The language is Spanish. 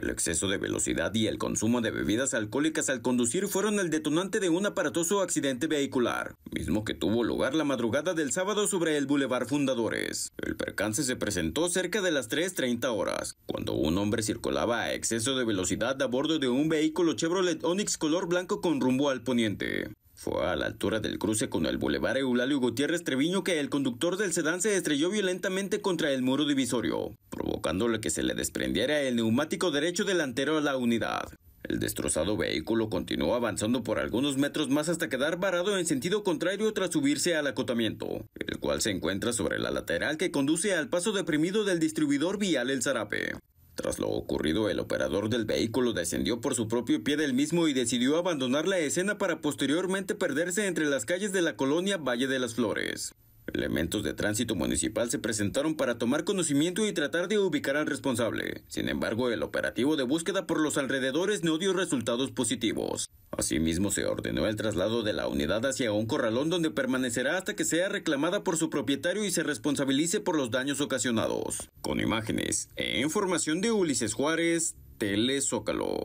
El exceso de velocidad y el consumo de bebidas alcohólicas al conducir fueron el detonante de un aparatoso accidente vehicular, mismo que tuvo lugar la madrugada del sábado sobre el Boulevard Fundadores. El percance se presentó cerca de las 3.30 horas, cuando un hombre circulaba a exceso de velocidad a bordo de un vehículo Chevrolet Onix color blanco con rumbo al poniente. Fue a la altura del cruce con el Boulevard Eulalio Gutiérrez Treviño que el conductor del sedán se estrelló violentamente contra el muro divisorio, provocándole que se le desprendiera el neumático derecho delantero a la unidad. El destrozado vehículo continuó avanzando por algunos metros más hasta quedar varado en sentido contrario tras subirse al acotamiento, el cual se encuentra sobre la lateral que conduce al paso deprimido del distribuidor vial El Zarape. Tras lo ocurrido, el operador del vehículo descendió por su propio pie del mismo y decidió abandonar la escena para posteriormente perderse entre las calles de la colonia Valle de las Flores. Elementos de tránsito municipal se presentaron para tomar conocimiento y tratar de ubicar al responsable. Sin embargo, el operativo de búsqueda por los alrededores no dio resultados positivos. Asimismo, se ordenó el traslado de la unidad hacia un corralón donde permanecerá hasta que sea reclamada por su propietario y se responsabilice por los daños ocasionados. Con imágenes e información de Ulises Juárez, Telezócalo.